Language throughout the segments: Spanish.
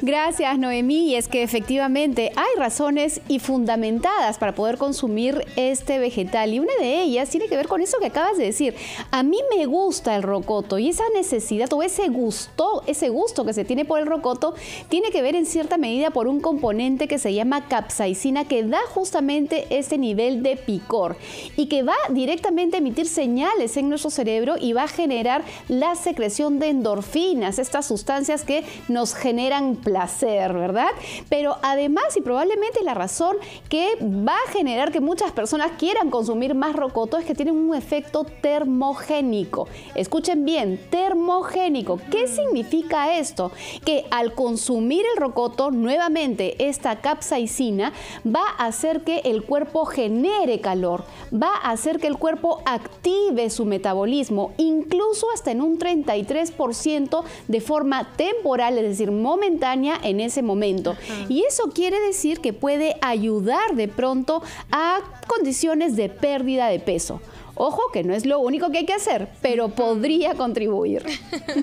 Gracias, Noemí. es que efectivamente hay razones y fundamentadas para poder consumir este vegetal. Y una de ellas tiene que ver con eso que acabas de decir. A mí me gusta el rocoto y esa necesidad o ese gusto, ese gusto que se tiene por el rocoto, tiene que ver en cierta medida por un componente que se llama capsaicina que da justamente este nivel de picor y que va directamente a emitir señales en nuestro cerebro y va a generar la secreción de endorfinas, estas sustancias que nos generan generan placer, ¿verdad? Pero además, y probablemente la razón que va a generar que muchas personas quieran consumir más rocoto es que tienen un efecto termogénico. Escuchen bien, termogénico. ¿Qué mm. significa esto? Que al consumir el rocoto, nuevamente esta capsaicina va a hacer que el cuerpo genere calor, va a hacer que el cuerpo active su metabolismo, incluso hasta en un 33% de forma temporal, es decir, momentánea en ese momento. Y eso quiere decir que puede ayudar de pronto a condiciones de pérdida de peso. Ojo que no es lo único que hay que hacer, pero podría contribuir.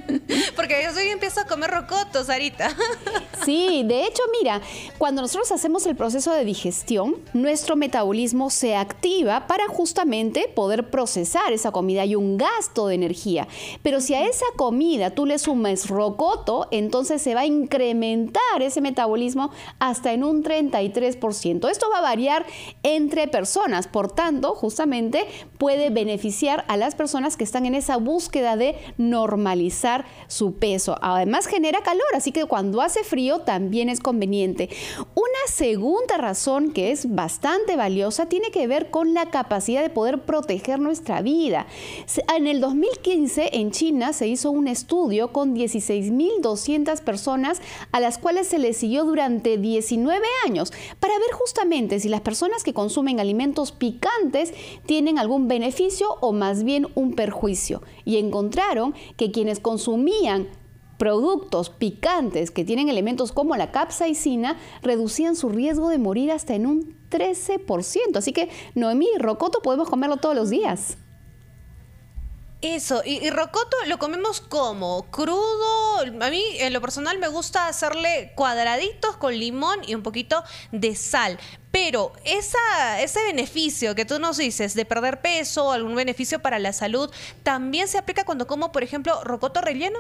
Porque yo y empiezo a comer rocotos, Sarita. Sí, de hecho, mira, cuando nosotros hacemos el proceso de digestión, nuestro metabolismo se activa para justamente poder procesar esa comida. y un gasto de energía. Pero si a esa comida tú le sumas rocoto, entonces se va a incrementar ese metabolismo hasta en un 33%. Esto va a variar entre personas, por tanto, justamente puede beneficiar a las personas que están en esa búsqueda de normalizar su peso. Además genera calor, así que cuando hace frío también es conveniente. Una segunda razón que es bastante valiosa tiene que ver con la capacidad de poder proteger nuestra vida. En el 2015 en China se hizo un estudio con 16.200 personas a las cuales se les siguió durante 19 años para ver justamente si las personas que consumen alimentos picantes tienen algún beneficio o más bien un perjuicio y encontraron que quienes consumían productos picantes que tienen elementos como la capsaicina reducían su riesgo de morir hasta en un 13%. Así que, Noemí, rocoto podemos comerlo todos los días. Eso, y, y, rocoto lo comemos como crudo. A mí, en lo personal, me gusta hacerle cuadraditos con limón y un poquito de sal. Pero ese beneficio que tú nos dices de perder peso, algún beneficio para la salud, ¿también se aplica cuando como, por ejemplo, rocoto relleno?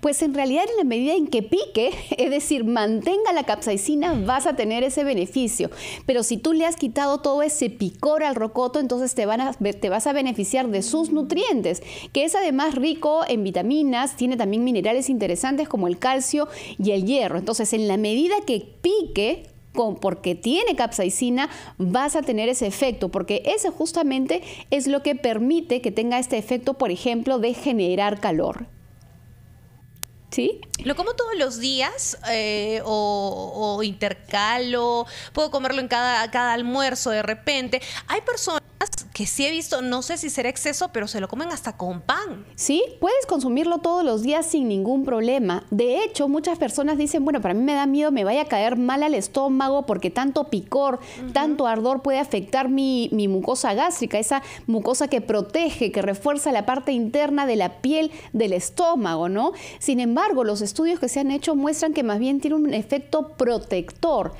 Pues en realidad en la medida en que pique, es decir, mantenga la capsaicina, vas a tener ese beneficio. Pero si tú le has quitado todo ese picor al rocoto, entonces te vas a beneficiar de sus nutrientes, que es además rico en vitaminas, tiene también minerales interesantes como el calcio y el hierro. Entonces, en la medida que pique, porque tiene capsaicina, vas a tener ese efecto, porque ese justamente es lo que permite que tenga este efecto, por ejemplo, de generar calor. ¿Sí? ¿Lo como todos los días eh, o, o, intercalo? ¿Puedo comerlo en cada, cada almuerzo de repente? Hay personas que sí he visto, no sé si será exceso, pero se lo comen hasta con pan. Sí, puedes consumirlo todos los días sin ningún problema. De hecho, muchas personas dicen, bueno, para mí me da miedo, me vaya a caer mal al estómago porque tanto picor, tanto ardor puede afectar mi, mi mucosa gástrica, esa mucosa que protege, que refuerza la parte interna de la piel del estómago, ¿no? Sin embargo, los estudios que se han hecho muestran que más bien tiene un efecto protector.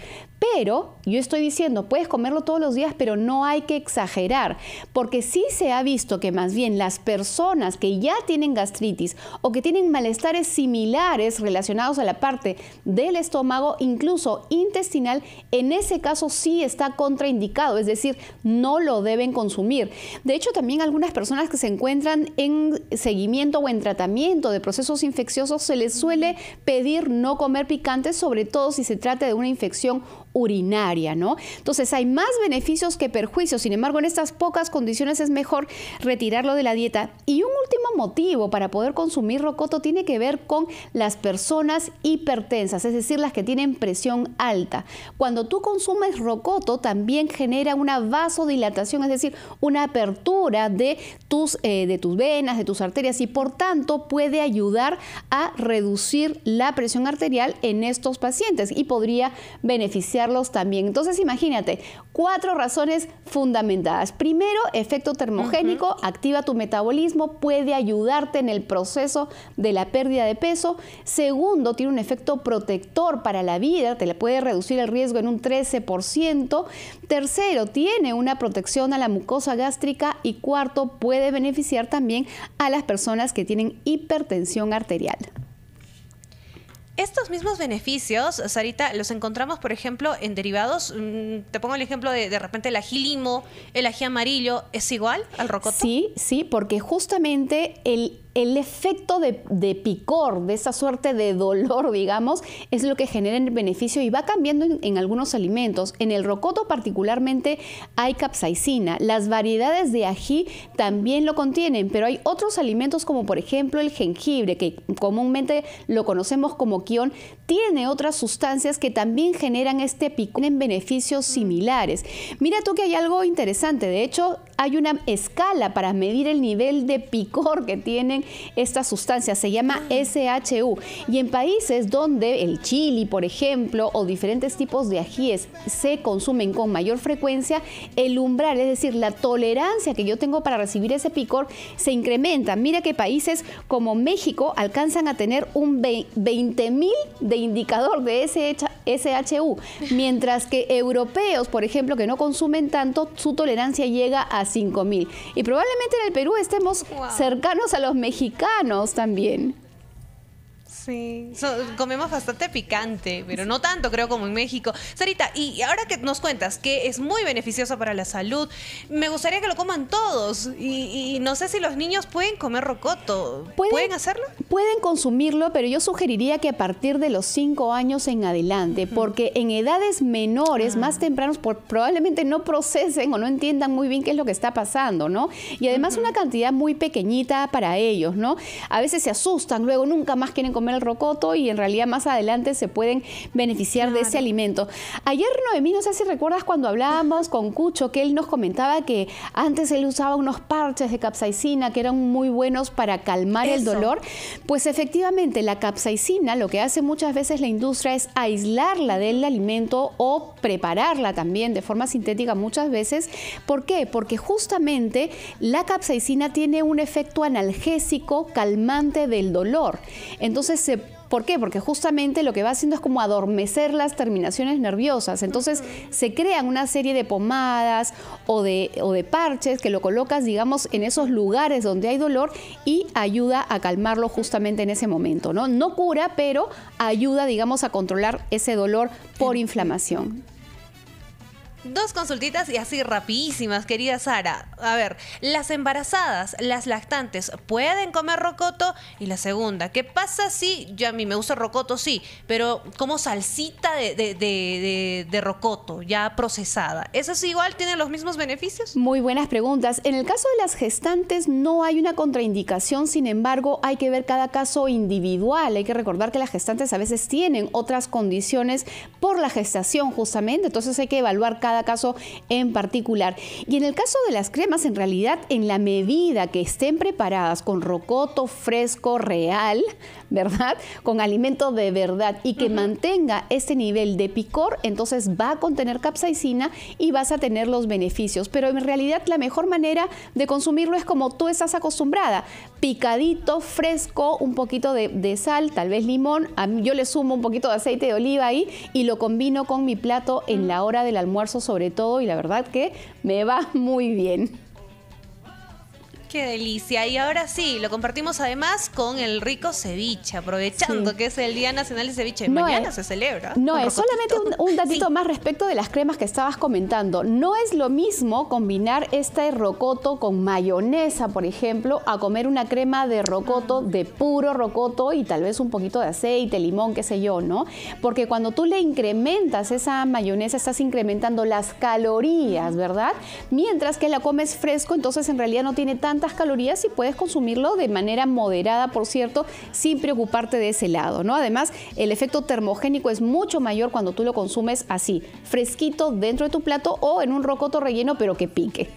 Pero yo estoy diciendo, puedes comerlo todos los días, pero no hay que exagerar, porque sí se ha visto que más bien las personas que ya tienen gastritis o que tienen malestares similares relacionados a la parte del estómago, incluso intestinal, en ese caso sí está contraindicado, es decir, no lo deben consumir. De hecho, también algunas personas que se encuentran en seguimiento o en tratamiento de procesos infecciosos se les suele pedir no comer picantes, sobre todo si se trata de una infección urinaria, ¿no? Entonces hay más beneficios que perjuicios, sin embargo en estas pocas condiciones es mejor retirarlo de la dieta. Y un último motivo para poder consumir rocoto tiene que ver con las personas hipertensas, es decir, las que tienen presión alta. Cuando tú consumes rocoto también genera una vasodilatación, es decir, una apertura de tus, eh, de tus venas, de tus arterias y por tanto puede ayudar a reducir la presión arterial en estos pacientes y podría beneficiar también. Entonces imagínate, cuatro razones fundamentadas. Primero, efecto termogénico, activa tu metabolismo, puede ayudarte en el proceso de la pérdida de peso. Segundo, tiene un efecto protector para la vida, te le puede reducir el riesgo en un 13%. Tercero, tiene una protección a la mucosa gástrica y cuarto, puede beneficiar también a las personas que tienen hipertensión arterial. Estos mismos beneficios, Sarita, los encontramos, por ejemplo, en derivados. Mm, te pongo el ejemplo de de repente el ají limo, el ají amarillo, ¿es igual al rocoto? Sí, sí, porque justamente el el efecto de, picor, de esa suerte de dolor, digamos, es lo que genera el beneficio y va cambiando en, algunos alimentos. En el rocoto particularmente hay capsaicina. Las variedades de ají también lo contienen, pero hay otros alimentos como por ejemplo el jengibre, que comúnmente lo conocemos como quión, tiene otras sustancias que también generan este picor en beneficios similares. Mira tú que hay algo interesante, de hecho hay una escala para medir el nivel de picor que tienen esta sustancia, se llama SHU. Y en países donde el chili, por ejemplo, o diferentes tipos de ajíes se consumen con mayor frecuencia, el umbral, es decir, la tolerancia que yo tengo para recibir ese picor, se incrementa. Mira que países como México alcanzan a tener un 20.000 de indicador de SHU, mientras que europeos, por ejemplo, que no consumen tanto, su tolerancia llega a 5.000. Y probablemente en el Perú estemos cercanos a los mexicanos mexicanos también. Sí, comemos bastante picante, pero no tanto creo como en México. Sarita, y ahora que nos cuentas que es muy beneficioso para la salud, me gustaría que lo coman todos y, no sé si los niños pueden comer rocoto. ¿Pueden, hacerlo? Pueden consumirlo, pero yo sugeriría que a partir de los cinco años en adelante, porque en edades menores, ah. más tempranos, probablemente no procesen o no entiendan muy bien qué es lo que está pasando, ¿no? Y además una cantidad muy pequeñita para ellos, ¿no? A veces se asustan, luego nunca más quieren comer el rocoto y en realidad más adelante se pueden beneficiar de ese alimento. Ayer, Noemí, no sé si recuerdas cuando hablábamos con Cucho, que él nos comentaba que antes él usaba unos parches de capsaicina que eran muy buenos para calmar el dolor. Pues efectivamente, la capsaicina lo que hace muchas veces la industria es aislarla del alimento o prepararla también de forma sintética muchas veces. ¿Por qué? Porque justamente la capsaicina tiene un efecto analgésico calmante del dolor. Entonces, ¿Por qué? Porque justamente lo que va haciendo es como adormecer las terminaciones nerviosas. Entonces se crean una serie de pomadas o de, parches que lo colocas, digamos, en esos lugares donde hay dolor y ayuda a calmarlo justamente en ese momento. No, no cura, pero ayuda, digamos, a controlar ese dolor por inflamación. Dos consultitas y así rapidísimas, querida Sara. A ver, las embarazadas, las lactantes, ¿pueden comer rocoto? Y la segunda, ¿qué pasa si yo a mí me uso rocoto? Sí, pero como salsita de, de rocoto ya procesada. ¿Eso es igual? tiene los mismos beneficios? Muy buenas preguntas. En el caso de las gestantes no hay una contraindicación, sin embargo hay que ver cada caso individual. Hay que recordar que las gestantes a veces tienen otras condiciones por la gestación justamente, entonces hay que evaluar cada cada caso en particular. Y en el caso de las cremas, en realidad, en la medida que estén preparadas con rocoto fresco real, ¿verdad? Con alimento de verdad y que mantenga este nivel de picor, entonces va a contener capsaicina y vas a tener los beneficios. Pero en realidad la mejor manera de consumirlo es como tú estás acostumbrada, picadito, fresco, un poquito de, sal, tal vez limón, yo le sumo un poquito de aceite de oliva ahí y lo combino con mi plato en la hora del almuerzo sobre todo y la verdad que me va muy bien. Qué delicia. Y ahora sí, lo compartimos además con el rico ceviche, aprovechando que es el Día Nacional de Ceviche. Mañana se celebra. No, es solamente un, datito más respecto de las cremas que estabas comentando. No es lo mismo combinar este rocoto con mayonesa, por ejemplo, a comer una crema de rocoto, de puro rocoto y tal vez un poquito de aceite, limón, qué sé yo, ¿no? Porque cuando tú le incrementas esa mayonesa, estás incrementando las calorías, ¿verdad? Mientras que la comes fresco, entonces en realidad no tiene tanto calorías y puedes consumirlo de manera moderada, por cierto, sin preocuparte de ese lado, ¿no? Además, el efecto termogénico es mucho mayor cuando tú lo consumes así, fresquito dentro de tu plato o en un rocoto relleno, pero que pique.